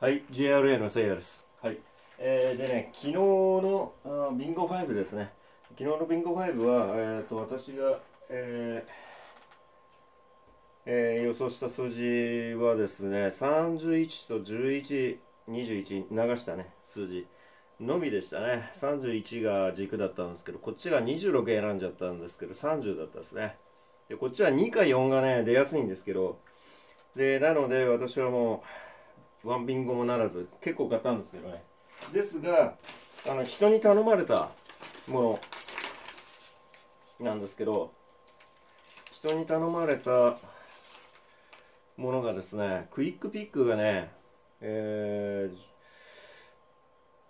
はい、JRA のせいやです。はい。えー、でね、昨日のあビンゴ5ですね。昨日のビンゴ5は、えっ、ー、と、私が、えーえー、予想した数字はですね、31と11、21、流したね、数字のみでしたね。31が軸だったんですけど、こっちが26選んじゃったんですけど、30だったんですね。で、こっちは2か4がね、出やすいんですけど、で、なので私はもう、ワンビンゴもならず結構買ったんですけどねですがあの人に頼まれたものなんですけど人に頼まれたものがですねクイックピックがねえー、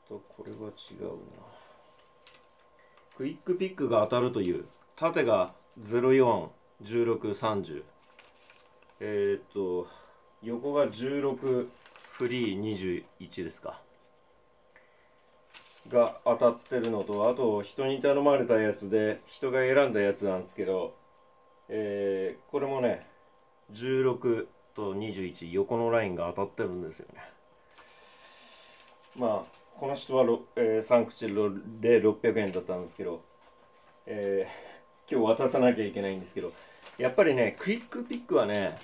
とこれは違うなクイックピックが当たるという縦が041630えー、っと横が16フリー21ですかが当たってるのとあと人に頼まれたやつで人が選んだやつなんですけど、えー、これもね16と21横のラインが当たってるんですよねまあこの人は、えー、3口で600円だったんですけど、えー、今日渡さなきゃいけないんですけどやっぱりねクイックピックはね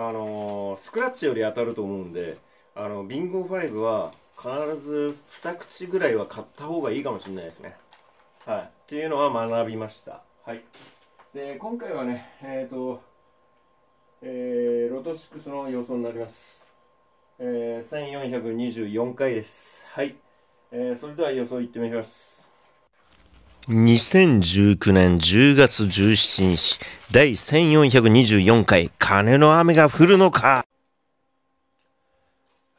あのスクラッチより当たると思うんであのビンゴ5は必ず2口ぐらいは買った方がいいかもしれないですねはいっていうのは学びましたはいで今回はねえっ、ー、とえー、ロト6の予想になります、えー、1424回ですはい、えー、それでは予想いってみます2019年10月17日、第1424回、金の雨が降るのか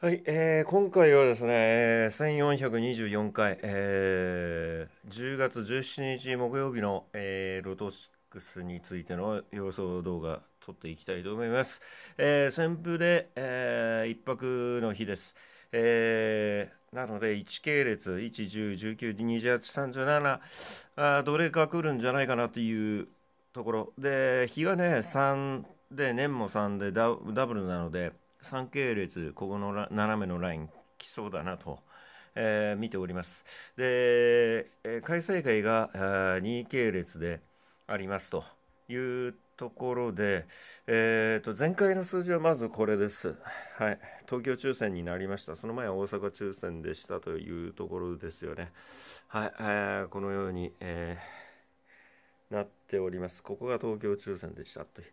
はい、えー、今回はですね、えー、1424回、えー、10月17日木曜日の、えー、ロトシックスについての予想動画撮っていきたいと思います。えー、旋風で、えー、1泊の日です。えー、なので1系列110192837あどれか来るんじゃないかなというところで日がね3で年も3でダブルなので3系列ここの斜めのライン来そうだなと。えー、見ております。で、開催会が2系列でありますというところで、えー、と前回の数字はまずこれです、はい、東京抽選になりました、その前は大阪抽選でしたというところですよね、はいえー、このように、えー、なっております、ここが東京抽選でしたという。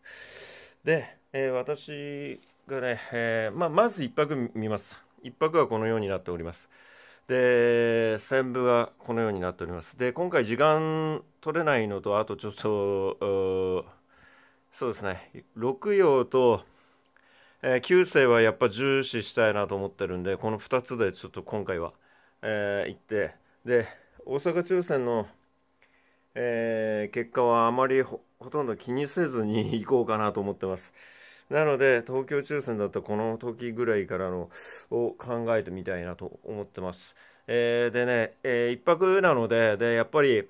で、えー、私がね、えーまあ、まず1泊見ます、1泊はこのようになっております。で、線部がこのようになっております。で、今回時間取れないのと、あとちょっと、そうですね六葉と、えー、九世はやっぱ重視したいなと思ってるんでこの2つでちょっと今回は、えー、行ってで大阪抽選の、えー、結果はあまりほとんど気にせずに行こうかなと思ってますなので東京抽選だったこの時ぐらいからのを考えてみたいなと思ってます、えー、でね、えー、1泊なのででやっぱり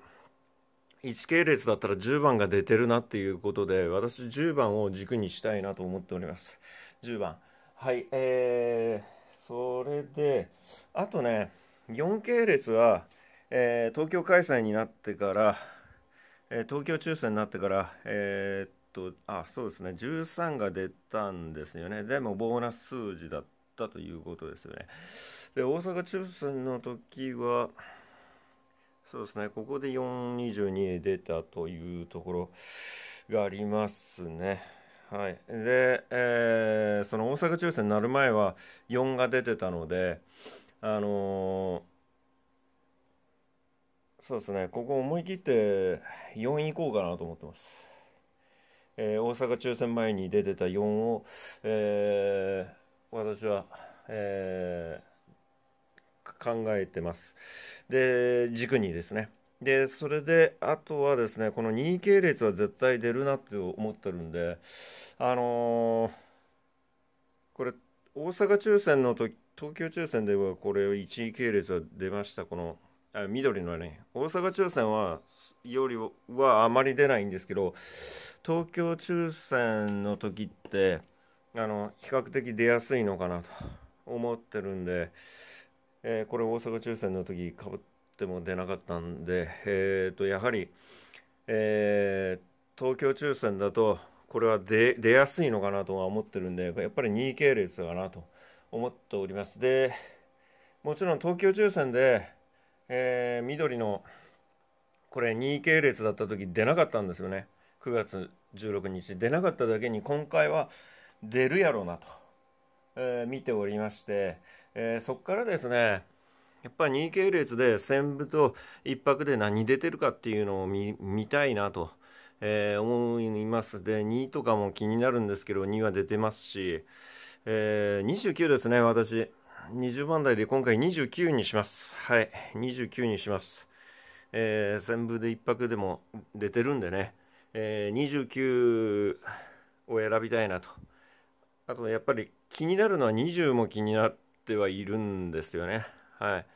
1系列だったら10番が出てるなっていうことで私10番を軸にしたいなと思っております10番はいえー、それであとね4系列は、えー、東京開催になってから、えー、東京抽選になってからえー、とあそうですね13が出たんですよねでもボーナス数字だったということですよねで大阪抽選の時はそうですねここで422で出たというところがありますね。はい、で、えー、その大阪抽選になる前は4が出てたので、あのー、そうですね、ここ思い切って4いこうかなと思ってます。えー、大阪抽選前に出てた4を、えー、私は、えー、考えてます。で、軸にですね。で、それで、あとはですね、この2位系列は絶対出るなって思ってるんで、あのー、これ、大阪抽選の時、東京抽選ではこれ1位系列は出ました、この、あ緑のね、大阪抽選は、よりはあまり出ないんですけど、東京抽選の時って、あの、比較的出やすいのかなと思ってるんで、えー、これ大阪抽選の時かぶっても出なかったんで、えー、とやはり、えー、東京抽選だとこれは出やすいのかなとは思ってるんでやっぱり2位系列かなと思っておりますでもちろん東京抽選で、えー、緑のこれ2位系列だった時出なかったんですよね9月16日出なかっただけに今回は出るやろうなと。えー、見ておりまして、えー、そこからですねやっぱり2系列で1部と1泊で何出てるかっていうのを見たいなと、えー、思いますで2とかも気になるんですけど2は出てますし、え29ですね私20番台で今回29にしますはい29にしますえ1部で1泊でも出てるんでね、え29を選びたいなとあとやっぱり気になるのは20も気になってはいるんですよね。はい。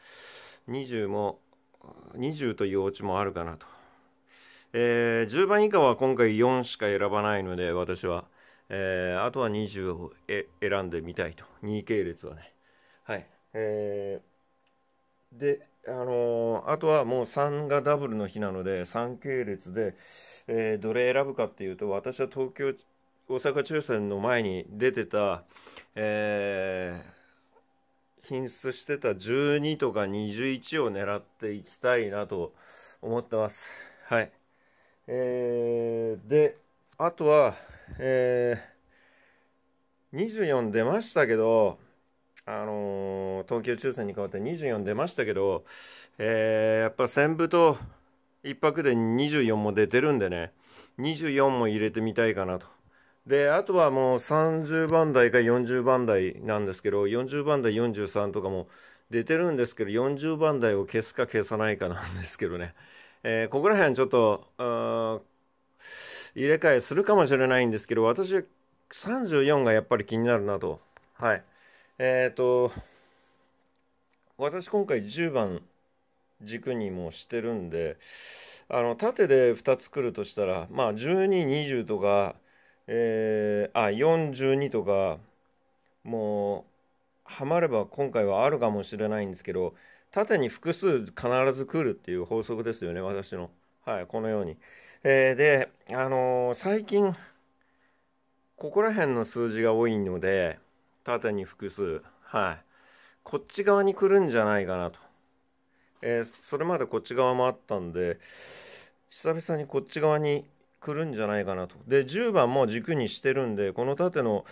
20も、20というオチもあるかなと。えー、10番以下は今回4しか選ばないので、私は。えー、あとは20を選んでみたいと。2系列はね。はい。えー、で、あのー、あとはもう3がダブルの日なので、3系列で、えー、どれ選ぶかっていうと、私は東京大阪抽選の前に出てた、えー、品質してた12とか21を狙っていきたいなと思ってます。はい。えー、で、あとは、えー、24出ましたけど、あのー、東京抽選に代わって24出ましたけど、えー、やっぱ1000部と1泊で24も出てるんでね、24も入れてみたいかなとであとはもう30番台か40番台なんですけど40番台43とかも出てるんですけど40番台を消すか消さないかなんですけどね、えー、ここら辺ちょっと入れ替えするかもしれないんですけど私34がやっぱり気になるなとはいえっ、ー、と私今回10番軸にもしてるんであの縦で2つ来るとしたらまあ1220とかえー、あ42とかもうハマれば今回はあるかもしれないんですけど縦に複数必ず来るっていう法則ですよね私のはいこのように、えー、であのー、最近ここら辺の数字が多いので縦に複数はいこっち側に来るんじゃないかなと、えー、それまでこっち側もあったんで久々にこっち側に来るんじゃないかなと。で、10番も軸にしてるんで、この縦の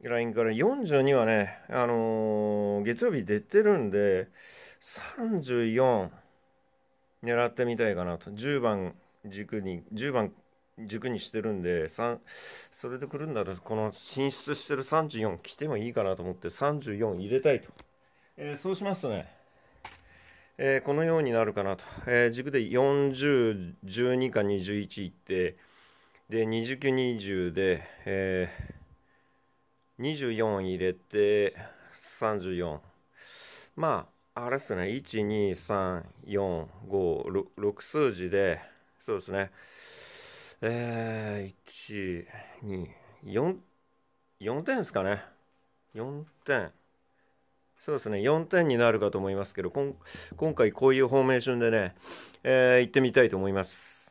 ラインから42はね、あのー、月曜日出てるんで、34狙ってみたいかなと。10番軸に、10番軸にしてるんで、3それでくるんだら、この進出してる34来てもいいかなと思って、34入れたいと。えー、そうしますとね、えー、このようになるかなと、えー、軸で40、12か21いって、で、29、20で、えー、24入れて、34。まあ、あれですね、1、2、3、4、5、6数字で、そうですね、えー、1、2、4、4点ですかね。4点。そうですね、4点になるかと思いますけど、今回こういうフォーメーションでね、えー、行ってみたいと思います。